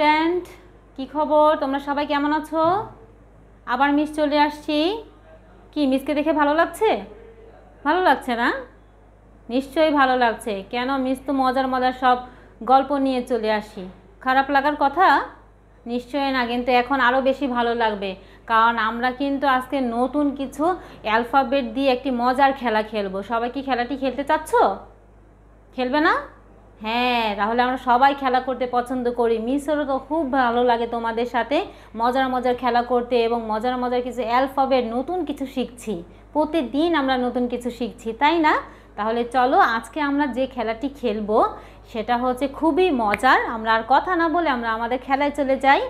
Student কি খবর তোমরা সবাই কেমন আছো আবার মিস চলে আসছি কি মিসকে দেখে ভালো লাগছে ভালো লাগছে না নিশ্চয়ই ভালো লাগছে কেন মিস তো মজার মজার সব গল্প নিয়ে চলে আসি খারাপ লাগার কথা নিশ্চয়ই না কিন্তু এখন আরও বেশি ভালো লাগবে কারণ আমরা কিন্তু আজকে নতুন কিছু অ্যালফাবেট দিয়ে একটি মজার খেলা খেলবো সবাই কি খেলাটি খেলতে চাচ্ছ খেলবে না হ্যাঁ তাহলে আমরা সবাই খেলা করতে পছন্দ করি মিসরও তো খুব ভালো লাগে তোমাদের সাথে মজার মজার খেলা করতে এবং মজার মজার কিছু অ্যালফাবেট নতুন কিছু শিখছি প্রতিদিন আমরা নতুন কিছু শিখছি তাই না তাহলে চলো আজকে আমরা যে খেলাটি খেলবো সেটা হচ্ছে খুবই মজার আমরা আর কথা না বলে আমরা আমাদের খেলায় চলে যাই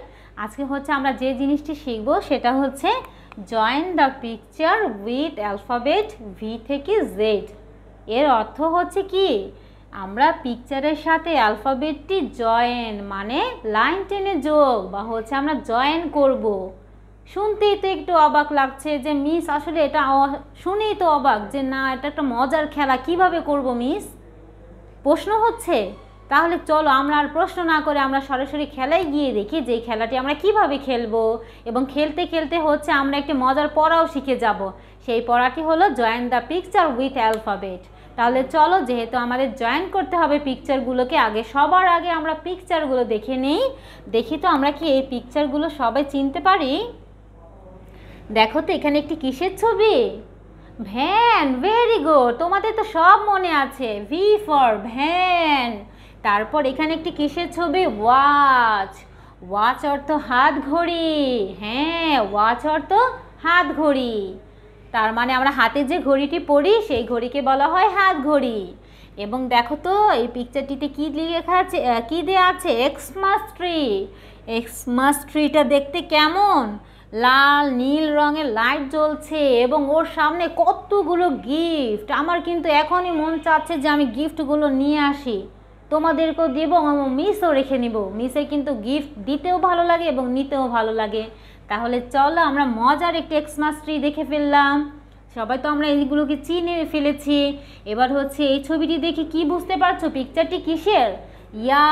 আজকে হচ্ছে আমরা যে জিনিসটি শিখবো সেটা হচ্ছে join the picture with alphabet V থেকে জেড এর অর্থ হচ্ছে কি আমরা পিকচারের সাথে অ্যালফাবেটটি জয়েন মানে লাইন টেনে যোগ বা হচ্ছে আমরা জয়েন করব। শুনতেই তো একটু অবাক লাগছে যে মিস আসলে এটা শুনেই তো অবাক যে না এটা একটা মজার খেলা কিভাবে করব মিস প্রশ্ন হচ্ছে তাহলে চলো আমরা আর প্রশ্ন না করে আমরা সরাসরি খেলায় গিয়ে দেখি যে খেলাটি আমরা কিভাবে খেলবো এবং খেলতে খেলতে হচ্ছে আমরা একটি মজার পড়াও শিখে যাব সেই পড়াটি হলো join the picture with alphabet তাহলে চলো যেহেতু আমাদের জয়েন করতে হবে পিকচারগুলোকে আগে সবার আগে আমরা পিকচারগুলো দেখে নিই দেখি তো আমরা কি এই পিকচারগুলো সবাই চিনতে পারি দেখো তো এখানে একটি কিসের ছবি ভ্যান ভেরি গুড তোমাদের তো সব মনে আছে ভি ফর ভ্যান তারপর এখানে একটি কিসের ছবি ওয়াচ ওয়াচ অর্থ হাত ঘড়ি হ্যাঁ ওয়াচ অর্থ হাত ঘড়ি তার মানে আমরা হাতে যে ঘড়িটি পড়ি সেই ঘড়িকে বলা হয় হাত ঘড়ি এবং দেখো তো এই পিকচারটিতে কী লেখা আছে কী দেওয়া আছে এক্সমাস ট্রি এক্সমাস ট্রিটা দেখতে কেমন লাল নীল রঙের লাইট জ্বলছে এবং ওর সামনে কতগুলো গিফট আমার কিন্তু এখনই মন চাচ্ছে যে আমি গিফটগুলো নিয়ে আসি তোমাদেরকেও দেবো মিসও রেখে নিব মিসে কিন্তু গিফট দিতেও ভালো লাগে এবং নিতেও ভালো লাগে তাহলে চলো আমরা মজার একটি এক্সমাস ট্রি দেখে ফেললাম সবাই তো আমরা এইগুলোকে চিনে ফেলেছি এবার হচ্ছে এই ছবিটি দেখে কি বুঝতে পারছো পিকচারটি কিসের ইয়া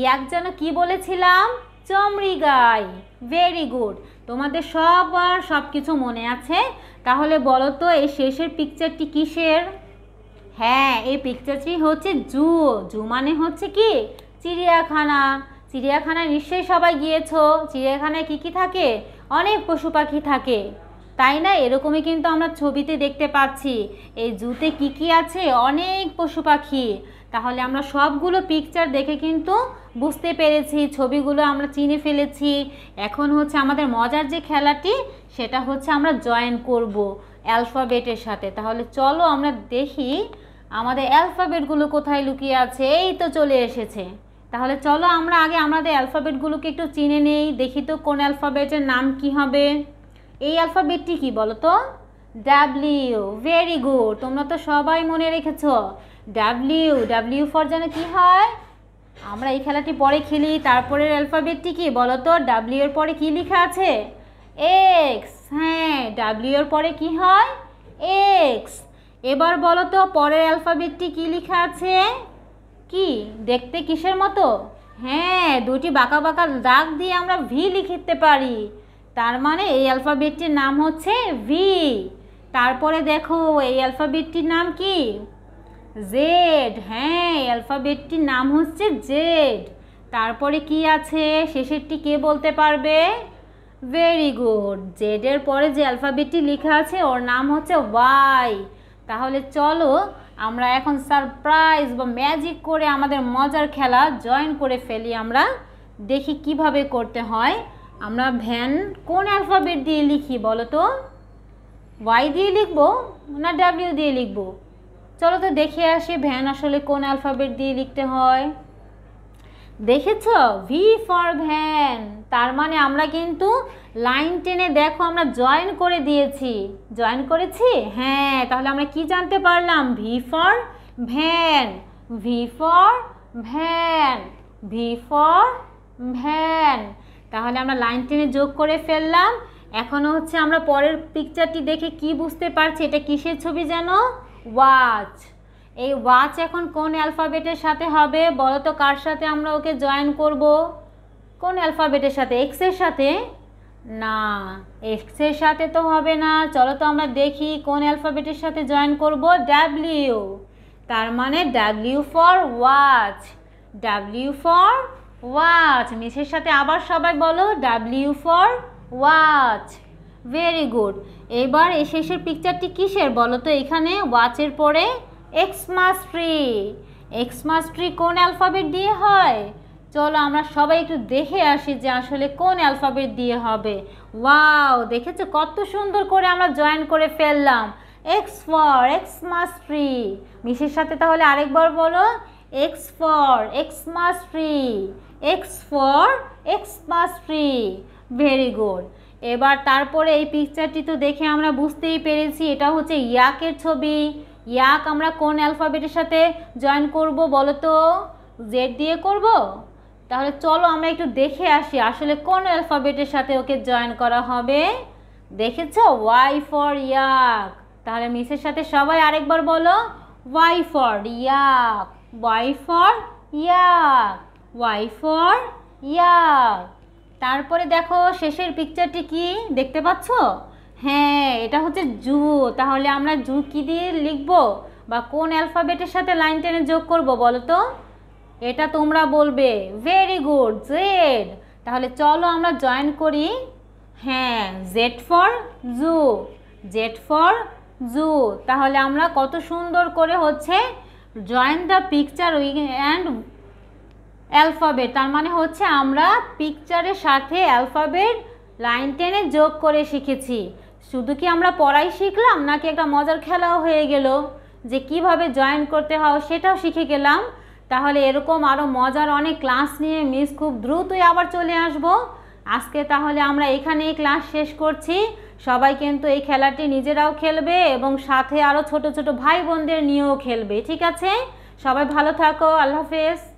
ইয়াক যেন কি বলেছিলাম চমড়ি গায়ে ভেরি গুড তোমাদের সবার সব কিছু মনে আছে তাহলে বলো তো এই শেষের পিকচারটি কিসের হ্যাঁ এই পিকচারটি হচ্ছে জু জু মানে হচ্ছে কি চিড়িয়াখানা চিড়িয়াখানায় নিশ্চয়ই সবাই গিয়েছো চিড়িয়াখানায় কি কি থাকে অনেক পশু পাখি থাকে তাই না এরকমই কিন্তু আমরা ছবিতে দেখতে পাচ্ছি এই জুতে কি কি আছে অনেক পশু পাখি তাহলে আমরা সবগুলো পিকচার দেখে কিন্তু বুঝতে পেরেছি ছবিগুলো আমরা চিনে ফেলেছি এখন হচ্ছে আমাদের মজার যে খেলাটি সেটা হচ্ছে আমরা জয়েন করব অ্যালফাবেটের সাথে তাহলে চলো আমরা দেখি আমাদের অ্যালফাবেটগুলো কোথায় লুকিয়ে আছে এই তো চলে এসেছে তাহলে চলো আমরা আগে আমাদের অ্যালফাবেটগুলোকে একটু চিনে নেই দেখি তো কোন অ্যালফাবেটের নাম কি হবে এই অ্যালফাবেটটি কি বলো তো ডাব্লিউ ভেরি গুড তোমরা তো সবাই মনে রেখেছ ডাব্লিউ ডাব্লিউ ফর যেন কি হয় আমরা এই খেলাটি পরে খেলি তারপরের অ্যালফাবেটটি কি বলো তো ডাব্লিউ এর পরে কি লেখা আছে এক্স হ্যাঁ ডাব্লিউ এর পরে কি হয় এক্স এবার বলো তো পরের অ্যালফাবেটটি কি লেখা আছে কি দেখতে কিসের মতো হ্যাঁ দুটি বাঁকা বাঁকা দাগ দিয়ে আমরা ভি লিখতে পারি তার মানে এই অ্যালফাবেটটির নাম হচ্ছে ভি তারপরে দেখো এই অ্যালফাবেটটির নাম কি জেড হ্যাঁ অ্যালফাবেটটির নাম হচ্ছে জেড তারপরে কি আছে শেষেরটি কে বলতে পারবে ভেরি গুড জেডের পরে যে অ্যালফাবেটটি লেখা আছে ওর নাম হচ্ছে ওয়াই তাহলে চলো আমরা এখন সারপ্রাইজ বা ম্যাজিক করে আমাদের মজার খেলা জয়েন করে ফেলি আমরা দেখি কিভাবে করতে হয় আমরা ভ্যান কোন অ্যালফাবেট দিয়ে লিখি বলো তো ওয়াই দিয়ে লিখবো না ডাব্লিউ দিয়ে লিখবো চলো তো দেখে আসি ভ্যান আসলে কোন অ্যালফাবেট দিয়ে লিখতে হয় দেখেছ ভি ফর ভ্যান তার মানে আমরা কিন্তু লাইন টেনে দেখো আমরা জয়েন করে দিয়েছি জয়েন করেছি হ্যাঁ তাহলে আমরা কি জানতে পারলাম V for van V for van V for van তাহলে আমরা লাইন টেনে যোগ করে ফেললাম এখনও হচ্ছে আমরা পরের পিকচারটি দেখে কি বুঝতে পারছি এটা কিসের ছবি যেন ওয়াচ এই ওয়াচ এখন কোন অ্যালফাবেটের সাথে হবে বলো তো কার সাথে আমরা ওকে জয়েন করব কোন অ্যালফাবেটের সাথে এক্সের সাথে না এক্সের সাথে তো হবে না চলো তো আমরা দেখি কোন অ্যালফাবেটের সাথে জয়েন করব ডাব্লিউ তার মানে W for watch W for watch মিসের সাথে আবার সবাই বলো W for watch very good এবার এই শেষের পিকচারটি কিসের বলো তো এখানে ওয়াচের পরে এক্সমাস ট্রি এক্সমাস ট্রি কোন অ্যালফাবেট দিয়ে হয় চলো আমরা সবাই একটু দেখে আসি যে আসলে কোন অ্যালফাবেট দিয়ে হবে ওয়াও দেখেছো কত সুন্দর করে আমরা জয়েন করে ফেললাম এক্স ফর এক্সমাস ট্রি মিশের সাথে তাহলে আরেকবার বলো X for Xmas tree X for Xmas tree very good এবার তারপরে এই পিকচারটি তো দেখে আমরা বুঝতেই পেরেছি এটা হচ্ছে ইয়াকের ছবি ইয়াক আমরা কোন অ্যালফাবেটের সাথে জয়েন করব বলো তো জেড দিয়ে করব তাহলে চলো আমরা একটু দেখে আসি আসলে কোন অ্যালফাবেটের সাথে ওকে জয়েন করা হবে দেখেছ ওয়াই ফর ইয়াক তাহলে মিসের সাথে সবাই আরেকবার বলো Y for yak Y for yak Y for yak তারপরে দেখো শেষের পিকচারটি কি দেখতে পাচ্ছ হ্যাঁ এটা হচ্ছে জু তাহলে আমরা জু কি দিয়ে লিখব বা কোন অ্যালফাবেটের সাথে লাইন টেনে যোগ করব বলো তো এটা তোমরা বলবে ভেরি গুড জেড তাহলে চলো আমরা জয়েন করি হ্যাঁ Z for zoo Z for zoo তাহলে আমরা কত সুন্দর করে হচ্ছে join the picture we and alphabet তার মানে হচ্ছে আমরা পিকচারের সাথে অ্যালফাবেট লাইন টেনে যোগ করে শিখেছি শুধু কি আমরা পড়াই শিখলাম নাকি একটা মজার খেলাও হয়ে গেল যে কিভাবে জয়েন করতে হয় সেটাও শিখে গেলাম তাহলে এরকম আরও মজার অনেক ক্লাস নিয়ে মিস খুব দ্রুতই আবার চলে আসব আজকে তাহলে আমরা এখানেই ক্লাস শেষ করছি সবাই কিন্তু এই খেলাটি নিজেরাও খেলবে এবং সাথে আরও ছোট ছোট ভাই বোনদের নিয়েও খেলবে ঠিক আছে সবাই ভালো থাকো আল্লাহ হাফেজ